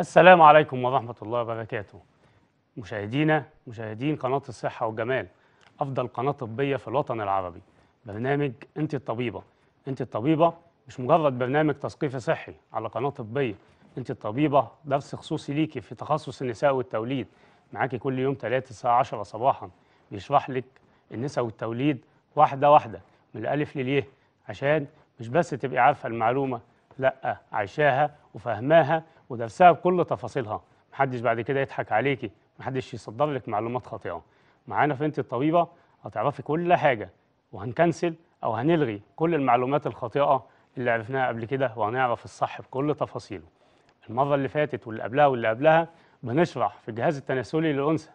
السلام عليكم ورحمة الله وبركاته مشاهدينا مشاهدين قناة الصحة والجمال أفضل قناة طبية في الوطن العربي برنامج أنت الطبيبة أنت الطبيبة مش مجرد برنامج تثقيفي صحي على قناة طبية أنت الطبيبة درس خصوصي ليكي في تخصص النساء والتوليد معاكي كل يوم 3 الساعة 10 صباحا بيشرح لك النساء والتوليد واحدة واحدة من الألف لليه عشان مش بس تبقي عارفة المعلومة لأ عايشاها وفاهماها ودرسها بكل تفاصيلها محدش بعد كده يضحك عليكي محدش يصدر لك معلومات خاطئه معانا في انت الطبيبه هتعرفي كل حاجه وهنكنسل او هنلغي كل المعلومات الخاطئه اللي عرفناها قبل كده وهنعرف الصح بكل تفاصيله المره اللي فاتت واللي قبلها واللي قبلها بنشرح في الجهاز التناسلي للانثى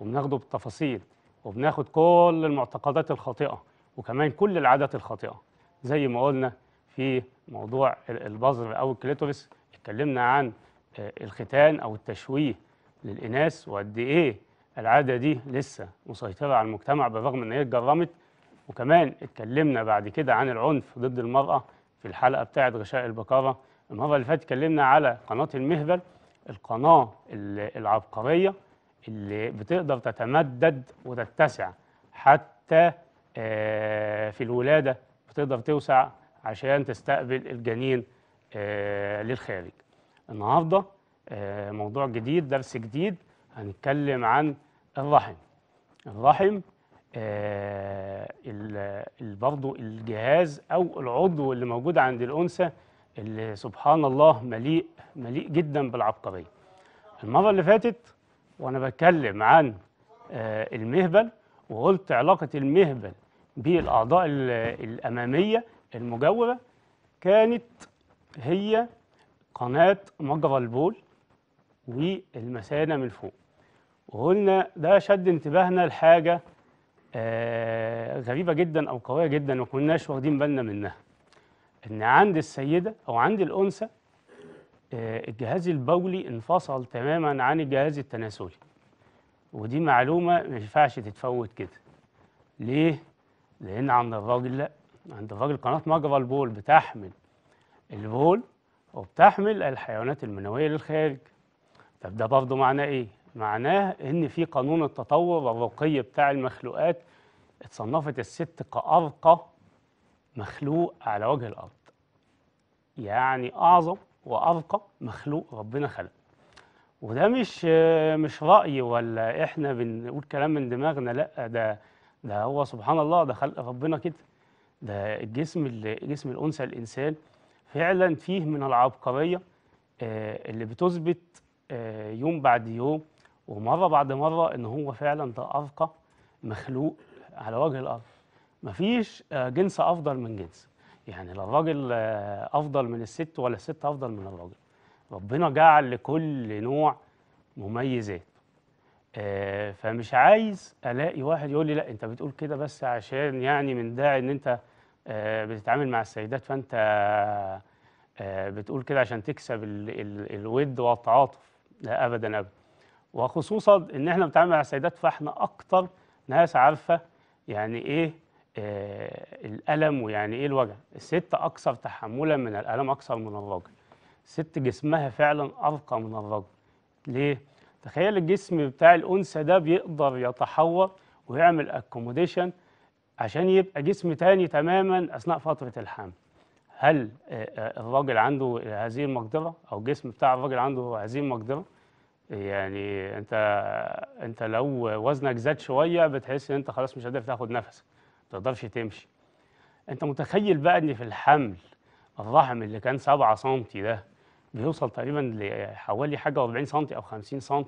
وبناخده بالتفاصيل وبناخد كل المعتقدات الخاطئه وكمان كل العادات الخاطئه زي ما قلنا في موضوع البظر او الكليتوريس اتكلمنا عن آه، الختان أو التشويه للإناث وقد إيه العادة دي لسه مسيطرة على المجتمع بالرغم إن هي اتجرمت وكمان اتكلمنا بعد كده عن العنف ضد المرأة في الحلقة بتاعة غشاء البقرة المرة اللي فاتت اتكلمنا على قناة المهبل القناة العبقرية اللي بتقدر تتمدد وتتسع حتى آه، في الولادة بتقدر توسع عشان تستقبل الجنين آه، للخارج النهارده آه، موضوع جديد درس جديد هنتكلم عن الرحم الرحم آه، برضه الجهاز او العضو اللي موجود عند الانثى اللي سبحان الله مليء مليء جدا بالعبقريه المره اللي فاتت وانا بتكلم عن المهبل وقلت علاقه المهبل بالاعضاء الاماميه المجاوره كانت هي قناة مجرى البول والمثانة من فوق وقلنا ده شد انتباهنا لحاجة آه غريبة جدا أو قوية جدا ما كناش واخدين بالنا منها إن عند السيدة أو عند الأنثى آه الجهاز البولي انفصل تماما عن الجهاز التناسلي ودي معلومة ما ينفعش تتفوت كده ليه؟ لأن عند الراجل لأ عند الراجل قناة مجرى البول بتحمل البول وبتحمل الحيوانات المنوية للخارج طب ده برضه معناه إيه؟ معناه إن في قانون التطور الرقي بتاع المخلوقات اتصنفت الست كأرقى مخلوق على وجه الأرض يعني أعظم وأرقى مخلوق ربنا خلقه وده مش مش رأي ولا إحنا بنقول كلام من دماغنا لأ ده ده هو سبحان الله ده خلق ربنا كده ده الجسم الجسم الأنثى الإنسان فعلا فيه من العبقرية آه، اللي بتثبت آه، يوم بعد يوم ومرة بعد مرة إن هو فعلا ده أرقى مخلوق على وجه الأرض مفيش آه، جنس أفضل من جنس يعني لا الراجل أفضل من الست ولا الست أفضل من الراجل ربنا جعل لكل نوع مميزات فمش عايز الاقي واحد يقول لي لا انت بتقول كده بس عشان يعني من داعي ان انت آه، بتتعامل مع السيدات فانت آه، بتقول كده عشان تكسب الود والتعاطف لا ابدا ابدا وخصوصا ان احنا بنتعامل مع السيدات فاحنا اكتر ناس عارفه يعني ايه آه الالم ويعني ايه الوجع الست اكثر تحملا من الالم اكثر من الراجل الست جسمها فعلا ارقى من الراجل ليه تخيل الجسم بتاع الانثى ده بيقدر يتحور ويعمل اكوموديشن عشان يبقى جسم تاني تماما أثناء فترة الحمل هل آه، آه، الراجل عنده هذه المقدرة أو الجسم بتاع الراجل عنده هذه المقدرة يعني أنت أنت لو وزنك زاد شوية بتحس إن أنت خلاص مش قادر تاخد نفسك ما تقدرش تمشي أنت متخيل بقى إن في الحمل الرحم اللي كان 7 سم ده بيوصل تقريبا لحوالي حاجة 40 سم أو 50 سم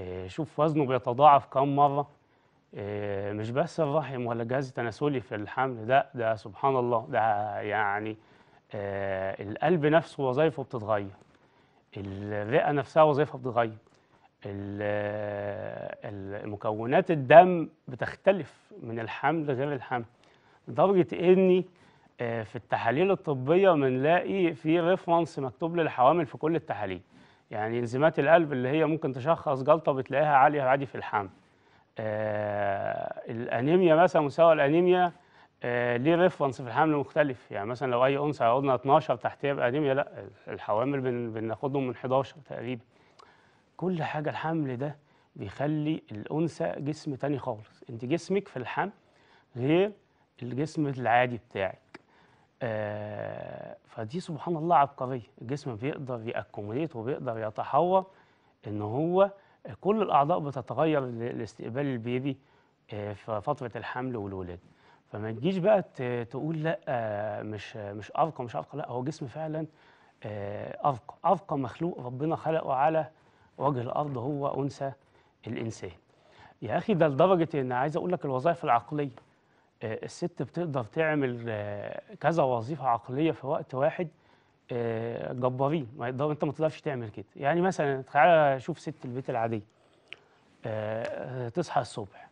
آه، شوف وزنه بيتضاعف كم مرة آه، مش بس الرحم ولا الجهاز التناسلي في الحمل ده ده سبحان الله ده يعني آه، القلب نفسه وظائفه بتتغير الرئة نفسها وظائفها بتتغير آه، مكونات الدم بتختلف من الحمل غير الحمل لدرجة إني في التحاليل الطبية بنلاقي في ريفرنس مكتوب للحوامل في كل التحاليل يعني انزيمات القلب اللي هي ممكن تشخص جلطة بتلاقيها عالية عادي في الحمل آه، الانيميا مثلا مستوى الانيميا آه، ليه ريفرنس في الحمل مختلف يعني مثلا لو اي انثى عاوزنا 12 تحتيه يبقى انيميا لا الحوامل بن بناخدهم من 11 تقريبا كل حاجه الحمل ده بيخلي الانثى جسم تاني خالص انت جسمك في الحمل غير الجسم العادي بتاعك آه فدي سبحان الله عبقريه الجسم بيقدر يأكوميليت وبيقدر يتحور ان هو كل الأعضاء بتتغير لاستقبال البيبي آه، في فترة الحمل والولادة فما تجيش بقى تقول لا آه، مش مش أرقى مش أرقى لا هو جسم فعلا أرقى آه، أرقى مخلوق ربنا خلقه على وجه الأرض هو أنثى الإنسان يا أخي ده لدرجة إن عايز أقول لك الوظائف العقلية الست بتقدر تعمل كذا وظيفة عقلية في وقت واحد آه، جبارين ما يقدر انت ما تقدرش تعمل كده يعني مثلا تعالى شوف ست البيت العاديه آه، تصحى الصبح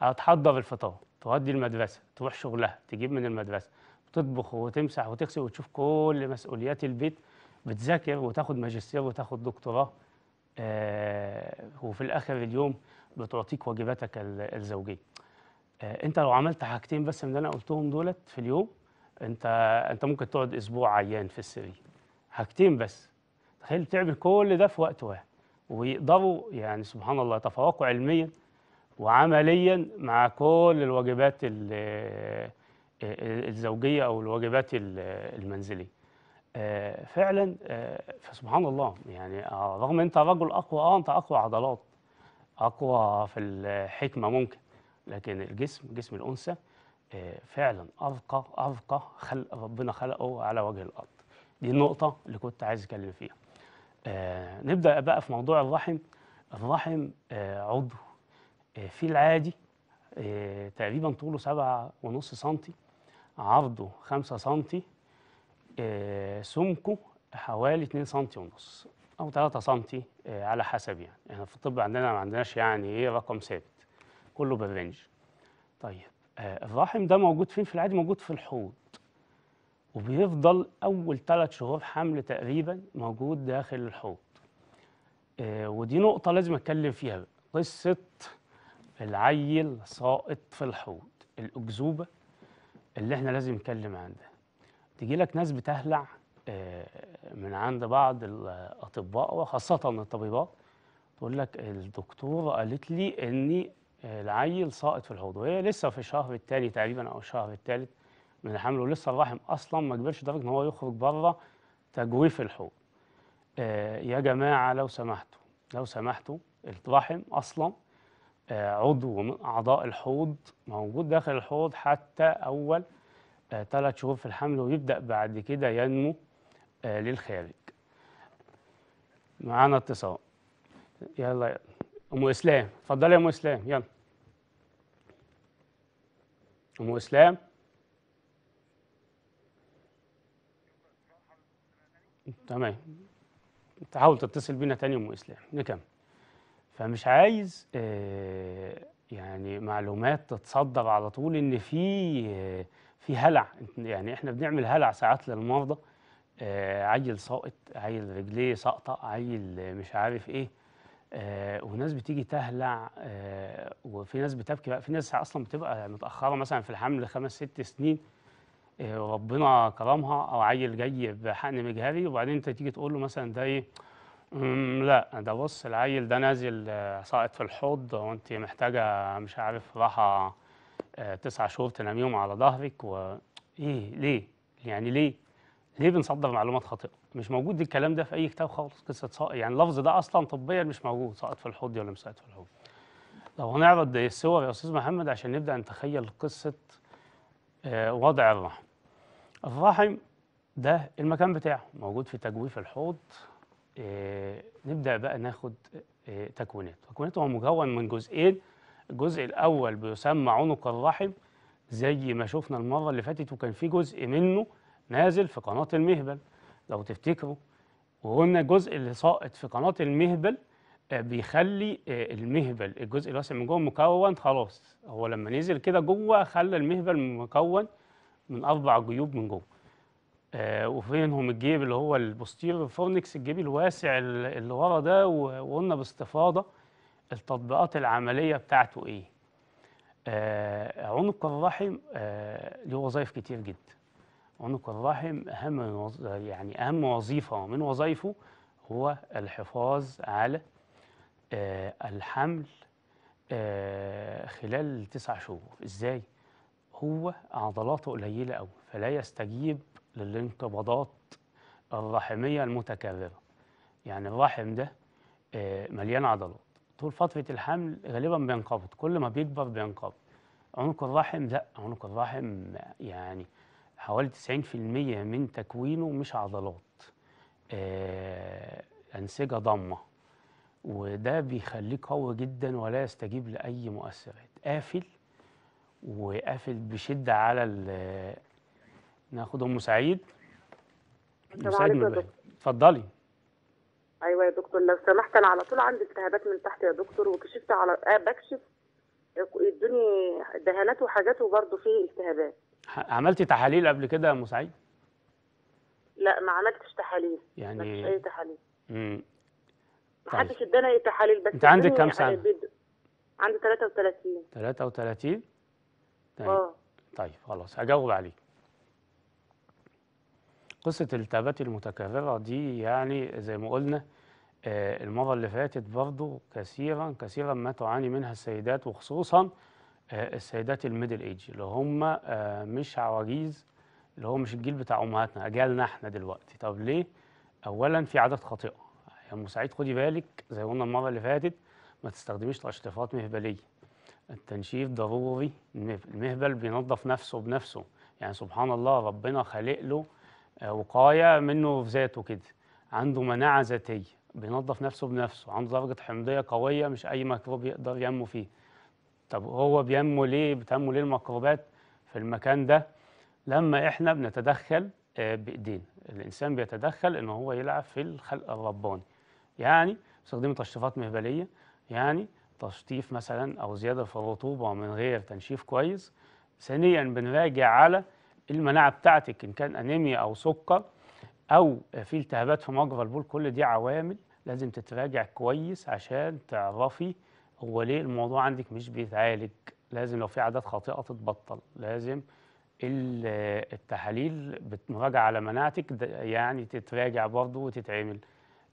هتحضر الفطار تودي المدرسه تروح شغلها تجيب من المدرسه تطبخ وتمسح وتغسل وتشوف كل مسؤوليات البيت بتذاكر وتاخد ماجستير وتاخد دكتوراه آه، وفي الاخر اليوم بتعطيك واجباتك الزوجيه انت لو عملت حاجتين بس من اللي انا قلتهم دولت في اليوم انت انت ممكن تقعد اسبوع عيان في السرير حاجتين بس تخيل تعمل كل ده في وقت واحد ويقدروا يعني سبحان الله يتفوقوا علميا وعمليا مع كل الواجبات آه، الزوجيه او الواجبات المنزليه آه، فعلا آه، فسبحان الله يعني رغم انت رجل اقوى اه انت اقوى عضلات اقوى في الحكمه ممكن لكن الجسم جسم الانثى فعلا ارقى ارقى خلق ربنا خلقه على وجه الارض دي النقطه اللي كنت عايز اتكلم فيها آه، نبدا بقى في موضوع الرحم الرحم آه، عضو آه، في العادي تقريبا طوله سبعة ونص سنتي عرضه خمسة سنتي سمكه حوالي 2 سنتي ونص أو 3 سنتي على حسب يعني احنا في الطب عندنا ما عندناش يعني ايه رقم ثابت كله بالرينج طيب الرحم ده موجود فين في العادي موجود في الحوض وبيفضل اول ثلاث شهور حمل تقريبا موجود داخل الحوض آه، ودي نقطة لازم أتكلم فيها قصة العيل ساقط في الحوض الأكذوبة اللي احنا لازم نتكلم عنها ده تجي لك ناس بتهلع آه، من عند بعض الأطباء وخاصة الطبيبات تقول لك الدكتورة قالت لي إني العيل ساقط في الحوض وهي لسه في الشهر التالي تقريبا او الشهر التالت من حمله ولسه الرحم اصلا ما كبرش لدرجه ان هو يخرج بره تجويف الحوض. آه، يا جماعه لو سمحتوا لو سمحتوا الرحم اصلا آه، عضو من اعضاء الحوض موجود داخل الحوض حتى اول ثلاث آه، شهور في الحمل ويبدا بعد كده ينمو للخارج. معانا اتصال يلا ام اسلام اتفضلي يا ام اسلام يلا ام اسلام تمام تحاول تتصل بينا تاني ام اسلام نكمل فمش عايز آه، يعني معلومات تتصدر على طول ان في آه، في هلع يعني احنا بنعمل هلع ساعات للمرضى آه، عيل ساقط عيل رجليه ساقطه عيل مش عارف ايه آه وناس بتيجي تهلع آه وفي ناس بتبكي بقى في ناس اصلا بتبقى متاخره مثلا في الحمل خمس ست سنين آه وربنا كرمها او عيل جاي بحقن مجهري وبعدين انت تيجي تقول له مثلا ده ايه لا ده بص العيل ده نازل آه، ساقط في الحوض وانت محتاجه مش عارف راحه آه، تسع شهور تناميهم على ظهرك وايه ليه يعني ليه ليه بنصدر معلومات خاطئه مش موجود الكلام ده في اي كتاب خالص قصه صائد يعني اللفظ ده اصلا طبيا مش موجود ساقط في الحوض ولا مش ساقط في الحوض لو هنعرض الصور يا استاذ محمد عشان نبدا نتخيل قصه آه، وضع الرحم الرحم ده المكان بتاعه موجود في تجويف الحوض آه، نبدا بقى ناخد تكوينات، آه، تكوينات تكويناته هو مكون من جزئين الجزء الاول بيسمى عنق الرحم زي ما شفنا المره اللي فاتت وكان في جزء منه نازل في قناة المهبل لو تفتكروا وقلنا الجزء اللي ساقط في قناة المهبل آه، بيخلي آه، المهبل الجزء الواسع من جوه مكون خلاص هو لما نزل كده جوه خلى المهبل مكون من أربع جيوب من جوه آه وفينهم الجيب اللي هو البوستير فورنكس الجيب الواسع اللي ورا ده وقلنا باستفاضة التطبيقات العملية بتاعته إيه آه عنق الرحم آه له وظائف كتير جدا عنق الرحم أهم يعني أهم وظيفة من وظائفه هو الحفاظ على آه، الحمل آه، خلال تسع شهور إزاي؟ هو عضلاته قليلة أوي فلا يستجيب للانقباضات الرحمية المتكررة يعني الرحم ده آه، مليان عضلات طول فترة الحمل غالبا بينقبض كل ما بيكبر بينقبض عنق الرحم لا عنق الرحم يعني حوالي 90% من تكوينه مش عضلات آه، أنسجة ضمة وده بيخليه قوي جدا ولا يستجيب لأي مؤثرات قافل وقافل بشدة على ناخد أم سعيد أم سعيد اتفضلي ايوه يا دكتور لو سمحت انا على طول عندي التهابات من تحت يا دكتور وكشفت على آه، بكشف يدوني دهانات وحاجات وبرده في التهابات عملتي تحاليل قبل كده يا ام سعيد؟ لا ما عملتش تحاليل يعني ما إيه؟ اي تحاليل امم ما طيب. حدش ادانا اي تحاليل بس انت عندك كام سنه؟ بيد... عندي 33 33 طيب اه طيب خلاص هجاوب عليك قصة التهابات المتكررة دي يعني زي ما قلنا آه، المرة اللي فاتت برضو كثيرا كثيرا ما تعاني منها السيدات وخصوصا آه، السيدات الميدل ايج اللي هم آه، مش عواجيز اللي هو مش الجيل بتاع امهاتنا اجيالنا احنا دلوقتي طب ليه اولا في عادات خاطئه يا ام سعيد خدي بالك زي ما قلنا المره اللي فاتت ما تستخدميش تشطيفات مهبليه التنشيف ضروري المهبل بينظف نفسه بنفسه يعني سبحان الله ربنا خالق له آه، وقايه منه في ذاته كده عنده مناعه ذاتيه بينظف نفسه بنفسه عنده درجه حمضيه قويه مش اي ميكروب يقدر ينمو فيه طب هو بينمو ليه بتنمو ليه الميكروبات في المكان ده لما احنا بنتدخل آه، بايدينا الانسان بيتدخل ان هو يلعب في الخلق الرباني يعني استخدام تشطيفات مهبليه يعني تشطيف مثلا او زياده في الرطوبه من غير تنشيف كويس ثانيا بنراجع على المناعه بتاعتك ان كان انيميا او سكر او في التهابات في مجرى البول كل دي عوامل لازم تتراجع كويس عشان تعرفي هو ليه الموضوع عندك مش بيتعالج لازم لو في عادات خاطئه تتبطل لازم التحاليل بتراجع على مناعتك يعني تتراجع برضه وتتعمل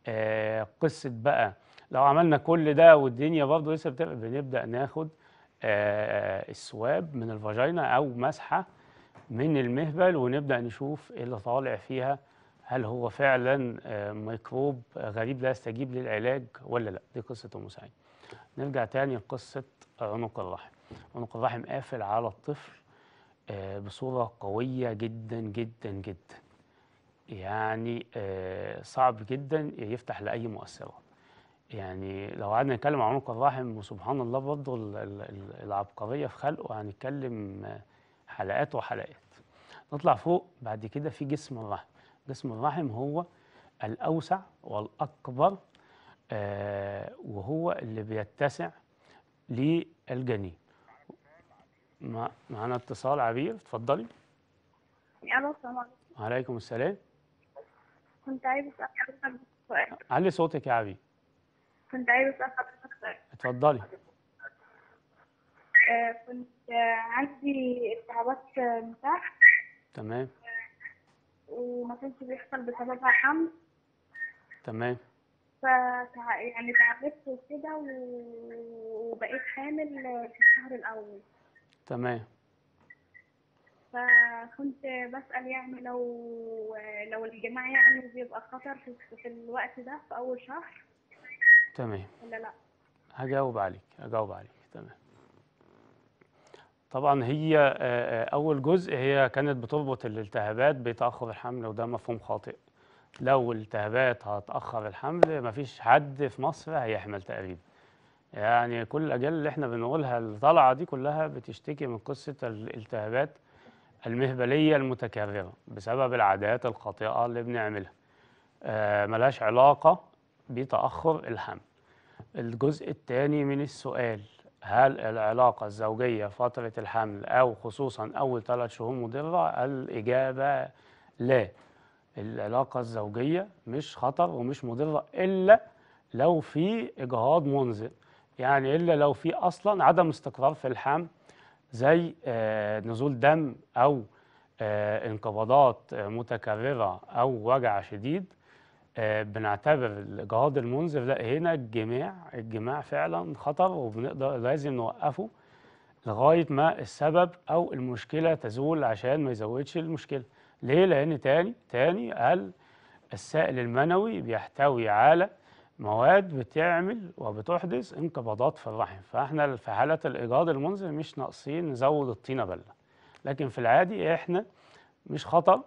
آه قصه بقى لو عملنا كل ده والدنيا برضه لسه بنبدا ناخد آه السواب من الفاجينا او مسحه من المهبل ونبدا نشوف ايه اللي طالع فيها هل هو فعلا آه ميكروب غريب لا يستجيب للعلاج ولا لا دي قصه ام سعيد نرجع تاني لقصة عنق الرحم عنق الرحم قافل على الطفل آه، بصورة قوية جدا جدا جدا يعني آه، صعب جدا يفتح لأي مؤثرات يعني لو قعدنا نتكلم عن عنق الرحم وسبحان الله برضه العبقرية في خلقه هنتكلم آه، حلقات وحلقات نطلع فوق بعد كده في جسم الرحم جسم الرحم هو الأوسع والأكبر آه، وهو اللي بيتسع للجنين معانا اتصال عبير اتفضلي الو السلام عليكم وعليكم السلام كنت عايز اسال حضرتك سؤال علي صوتك يا عبير كنت عايز اسال حضرتك سؤال اتفضلي آه، كنت عندي التهابات نساء تمام آه، وما كانش بيحصل بسببها حمل تمام ف يعني تعبت وكده وبقيت حامل في الشهر الاول تمام فكنت بسأل يعني لو لو الجماع يعني بيبقى خطر في, في الوقت ده في أول شهر تمام ولا لا؟ هجاوب عليك هجاوب عليك تمام طبعا هي أول جزء هي كانت بتربط الالتهابات بتأخر الحمل وده مفهوم خاطئ لو التهابات هتأخر الحمل مفيش حد في مصر هيحمل تقريبا يعني كل الأجيال اللي احنا بنقولها الطالعة دي كلها بتشتكي من قصة الالتهابات المهبلية المتكررة بسبب العادات الخاطئة اللي بنعملها آه ملهاش علاقة بتأخر الحمل الجزء الثاني من السؤال هل العلاقة الزوجية فترة الحمل أو خصوصا أول ثلاث شهور مضرة؟ الإجابة لا العلاقة الزوجية مش خطر ومش مضرة إلا لو في إجهاض منزل يعني إلا لو في أصلا عدم استقرار في الحمل زي آه، نزول دم أو آه، انقباضات آه، متكررة أو وجع شديد بنعتبر الإجهاض المنذر لا هنا الجماع الجماع فعلا خطر وبنقدر لازم نوقفه لغاية ما السبب أو المشكلة تزول عشان ما يزودش المشكلة ليه؟ لأن تاني تاني قال السائل المنوي بيحتوي على مواد بتعمل وبتحدث انقباضات في الرحم فاحنا في حالة الإيجاد المنزل مش ناقصين نزود الطينة بلة لكن في العادي احنا مش خطر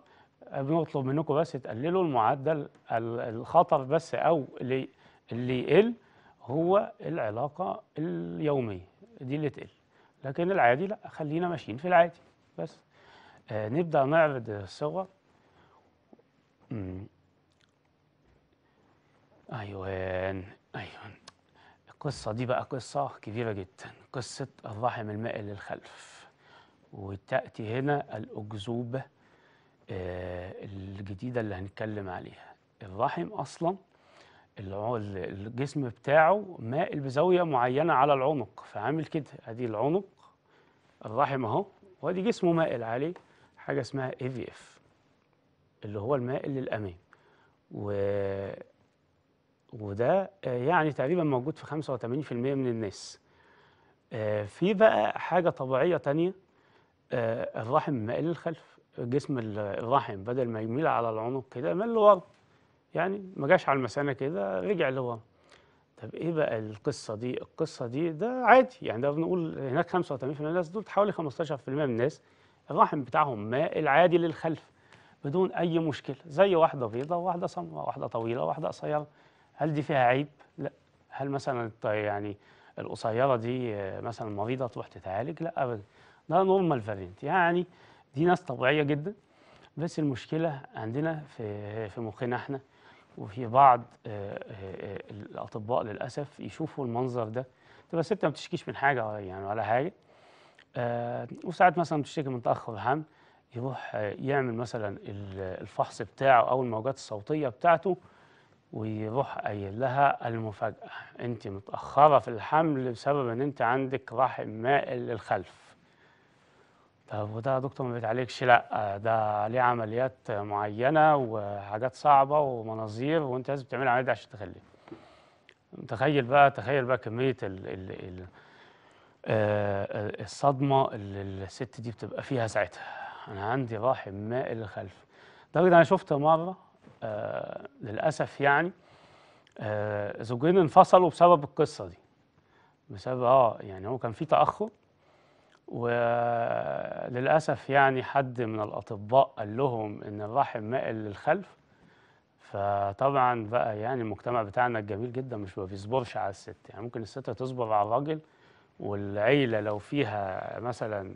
بنطلب منكم بس تقللوا المعدل الخطر بس أو اللي اللي يقل هو العلاقة اليومية دي اللي تقل لكن العادي لا خلينا ماشيين في العادي بس آه، نبدأ نعرض صور أيوان أيوان القصة دي بقى قصة كبيرة جدا قصة الرحم المائل للخلف وتأتي هنا الأجذوبة آه، الجديدة اللي هنتكلم عليها الرحم أصلا الجسم بتاعه مائل بزاوية معينة على العنق فعامل كده أدي العنق الرحم أهو وأدي جسمه مائل عليه حاجه اسمها اي في اف اللي هو الماء للامام و وده آه، يعني تقريبا موجود في 85% من الناس آه، في بقى حاجة طبيعية تانية آه، الرحم مائل للخلف جسم الرحم بدل ما يميل على العنق كده مال لورا يعني ما جاش على المثانة كده رجع لورا طب ايه بقى القصة دي القصة دي ده عادي يعني ده بنقول هناك 85% من الناس دول حوالي 15% من الناس الرحم بتاعهم مائل عادي للخلف بدون أي مشكلة زي واحدة بيضة وواحدة سمراء واحدة طويلة وواحدة قصيرة هل دي فيها عيب؟ لا هل مثلا يعني القصيرة دي آه، مثلا مريضة تروح تتعالج؟ لا أبدا ده نورمال فارينت يعني دي ناس طبيعية جدا بس المشكلة عندنا في في مخنا احنا وفي بعض آه، آه، الأطباء للأسف يشوفوا المنظر ده تبقى ست ما بتشكيش من حاجة يعني ولا حاجة آه، وساعات مثلا بتشتكي من تاخر الحمل يروح آه، يعمل مثلا الفحص بتاعه او الموجات الصوتيه بتاعته ويروح قايل لها المفاجاه انت متاخره في الحمل بسبب ان انت عندك رحم مائل للخلف طب وده يا دكتور ما بيتعالجش لا ده ليه عمليات معينه وحاجات صعبه ومناظير وانت لازم تعمل عمليه عشان تخلي تخيل بقى تخيل بقى كميه ال ال آه، آه، الصدمه اللي الست دي بتبقى فيها ساعتها انا عندي رحم مائل للخلف لدرجه انا شفت مره آه، للاسف يعني زوجين انفصلوا بسبب القصه دي بسبب اه يعني هو كان في تاخر وللاسف يعني حد من الاطباء قال لهم ان الرحم مائل للخلف فطبعا بقى يعني المجتمع بتاعنا الجميل جدا مش ما بيصبرش على الست يعني ممكن الست تصبر على الراجل والعيله لو فيها مثلا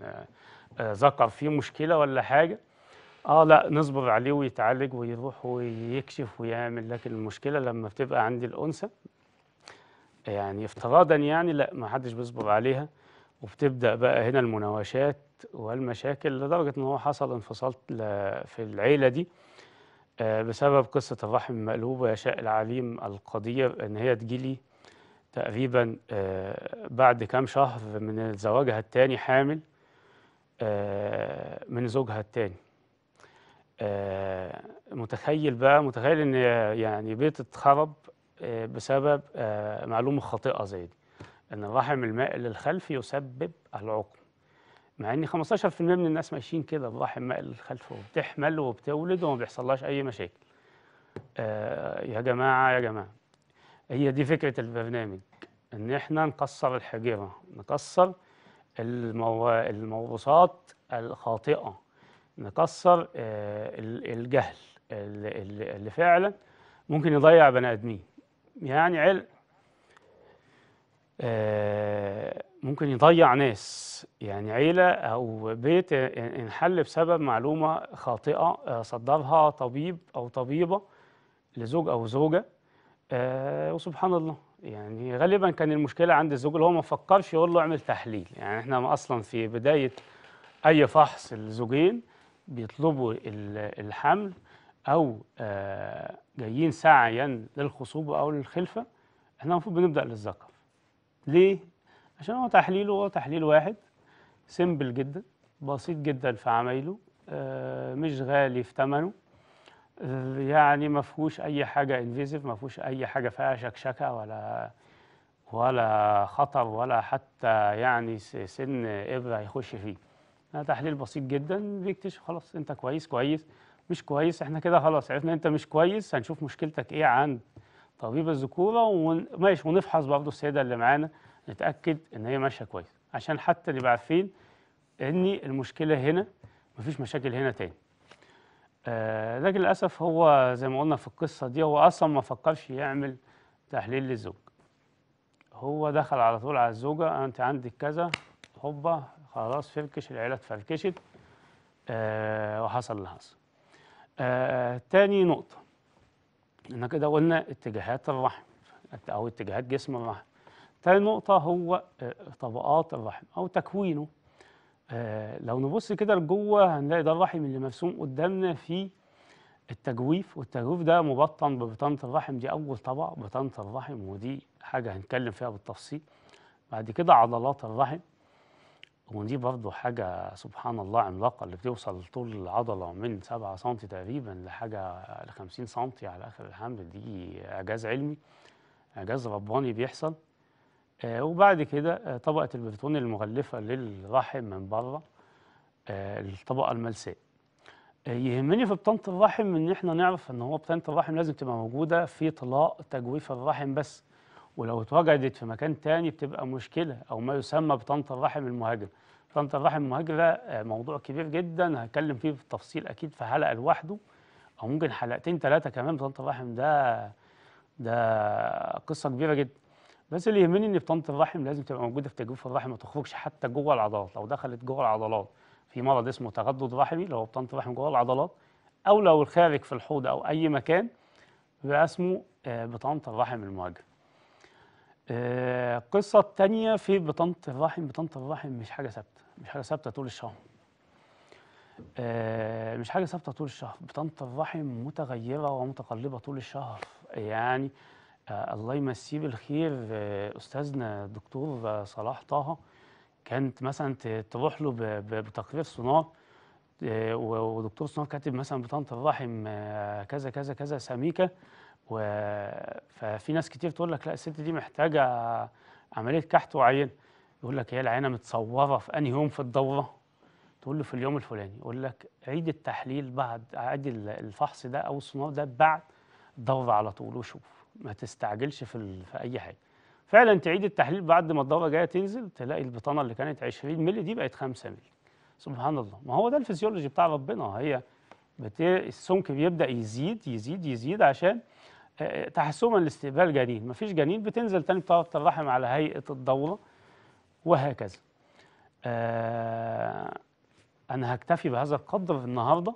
آه، ذكر فيه مشكله ولا حاجه اه لا نصبر عليه ويتعالج ويروح ويكشف ويعمل لكن المشكله لما بتبقى عند الانثى يعني افتراضا يعني لا ما حدش بيصبر عليها وبتبدا بقى هنا المناوشات والمشاكل لدرجه ان هو حصل انفصال في العيله دي آه، بسبب قصه الرحم المقلوبه يشاء العليم القدير ان هي تجيلي تقريبا آه، بعد كام شهر من زواجها الثاني حامل آه، من زوجها الثاني آه، متخيل بقى متخيل ان يعني بيت اتخرب بسبب معلومه خاطئه زي دي ان الرحم المائل للخلف يسبب العقم مع ان 15% من الناس ماشيين كده برحم مائل للخلف وبتحمل وبتولد وما بيحصلهاش اي مشاكل يا جماعه يا جماعه هي دي فكرة البرنامج إن إحنا نكسر الحجرة نكسر المو... الموروثات الخاطئة نكسر آه، الجهل اللي فعلا ممكن يضيع بني آدمين يعني علم آه، ممكن يضيع ناس يعني عيلة أو بيت انحل بسبب معلومة خاطئة آه، صدرها طبيب أو طبيبة لزوج أو زوجة آه وسبحان الله يعني غالبا كان المشكله عند الزوج اللي هو ما فكرش يقول له اعمل تحليل يعني احنا اصلا في بدايه اي فحص الزوجين بيطلبوا الحمل او آه جايين سعيا للخصوبه او للخلفه احنا المفروض بنبدا للذكر ليه عشان هو تحليله هو تحليل واحد سيمبل جدا بسيط جدا في عمايله آه مش غالي في ثمنه يعني ما فيهوش اي حاجه انفيزيف ما فيهوش اي حاجه فيها شكشكه ولا ولا خطر ولا حتى يعني سن ابره هيخش فيه تحليل بسيط جدا بيكتشف خلاص انت كويس كويس مش كويس احنا كده خلاص عرفنا انت مش كويس هنشوف مشكلتك ايه عند طبيب الذكوره وماشي ونفحص برضه السيده اللي معانا نتاكد ان هي ماشيه كويس عشان حتى نبقى عارفين ان المشكله هنا مفيش مشاكل هنا تاني آه، لكن للأسف هو زي ما قلنا في القصة دي هو أصلا ما فكرش يعمل تحليل للزوج هو دخل على طول على الزوجة أنت عندك كذا هوبا خلاص فركش العيلة اتفركشت آه، وحصل اللي حصل آه، تاني نقطة احنا كده قلنا اتجاهات الرحم أو اتجاهات جسم الرحم تاني نقطة هو طبقات الرحم أو تكوينه آه لو نبص كده لجوه هنلاقي ده الرحم اللي مرسوم قدامنا في التجويف والتجويف ده مبطن ببطانه الرحم دي اول طبقه بطانه الرحم ودي حاجه هنتكلم فيها بالتفصيل بعد كده عضلات الرحم ودي برضو حاجة سبحان الله عملاقة اللي بتوصل طول العضلة من 7 سم تقريبا لحاجة ل 50 سم على آخر الحمل دي إعجاز علمي إعجاز رباني بيحصل آه، وبعد كده آه، طبقة البرتون المغلفة للرحم من بره آه، الطبقة الملساء يهمني في بطانة الرحم ان احنا نعرف ان هو بطانة الرحم لازم تبقى موجودة في طلاء تجويف الرحم بس ولو اتوجدت في مكان تاني بتبقى مشكلة او ما يسمى بطانة الرحم المهاجرة بطانة الرحم المهاجرة موضوع كبير جدا هتكلم فيه بالتفصيل اكيد في حلقة لوحده او ممكن حلقتين ثلاثة كمان بطانة الرحم ده ده قصة كبيرة جدا بس اللي يهمني ان بطانه الرحم لازم تبقى موجوده في تجويف الرحم ما تخرجش حتى جوه العضلات لو دخلت جوه العضلات في مرض اسمه تغدد رحمي لو بطانه الرحم جوه العضلات او لو الخارج في الحوض او اي مكان بيبقى اسمه آه، بطانه الرحم المواجهه القصه آه، الثانيه في بطانه الرحم بطانه الرحم مش حاجه ثابته مش حاجه ثابته طول الشهر. آه، مش حاجه ثابته طول الشهر بطانه الرحم متغيره ومتقلبه طول الشهر يعني آه، الله يمسيه بالخير آه، استاذنا الدكتور صلاح طه كانت مثلا تروح له بتقرير سونار آه، ودكتور سونار كاتب مثلا بطانه الرحم كذا كذا كذا سميكه و... ففي ناس كتير تقول لك لا الست دي محتاجه عمليه كحت وعين يقول لك هي العينه متصوره في انهي يوم في الدوره تقول له في اليوم الفلاني يقول لك عيد التحليل بعد عيد الفحص ده او السونار ده بعد الدوره على طول وشوف ما تستعجلش في, ال... في اي حاجه فعلا تعيد التحليل بعد ما الضوء جايه تنزل تلاقي البطانه اللي كانت 20 مللي دي بقت 5 مللي سبحان الله ما هو ده الفيزيولوجي بتاع ربنا هي بت... السمك بيبدا يزيد يزيد يزيد عشان تحسما لاستقبال جنين مفيش جنين بتنزل تاني بطاقه الرحم على هيئه الدوره وهكذا آه انا هكتفي بهذا القدر النهارده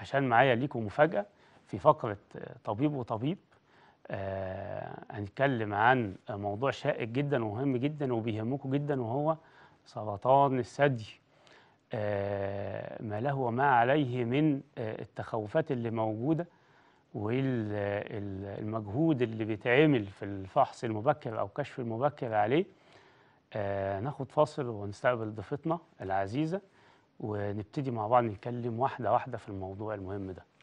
عشان معايا ليكم مفاجاه في فقره طبيب وطبيب آه، هنتكلم عن موضوع شائك جدا ومهم جدا وبيهمكم جدا وهو سرطان الثدي آه، ما له وما عليه من آه، التخوفات اللي موجوده والمجهود اللي بيتعمل في الفحص المبكر او كشف المبكر عليه ناخد فاصل ونستقبل ضيفتنا العزيزه ونبتدي مع بعض نتكلم واحده واحده في الموضوع المهم ده